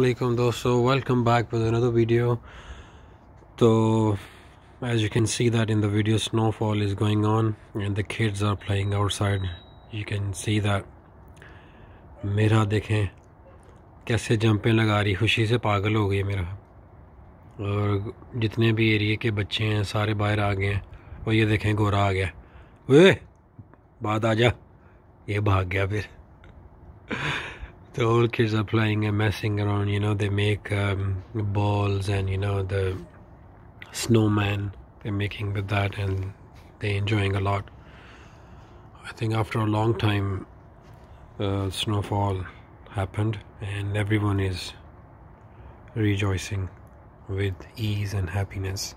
अल्लाम दोस्तों welcome back to another video तो as you can see that in the snowfall is going on and the kids are playing outside you can see that मेरा देखें कैसे जंपें लगा रही खुशी से पागल हो गई मेरा और जितने भी एरिए के बच्चे हैं सारे बाहर आ गए हैं और ये देखें गोरा आ गया वे बात आ जा ये भाग गया फिर the old kids are playing and messing around you know they make um, balls and you know the snowman they're making with that and they're enjoying a lot i think after a long time uh, snowfall happened and everyone is rejoicing with ease and happiness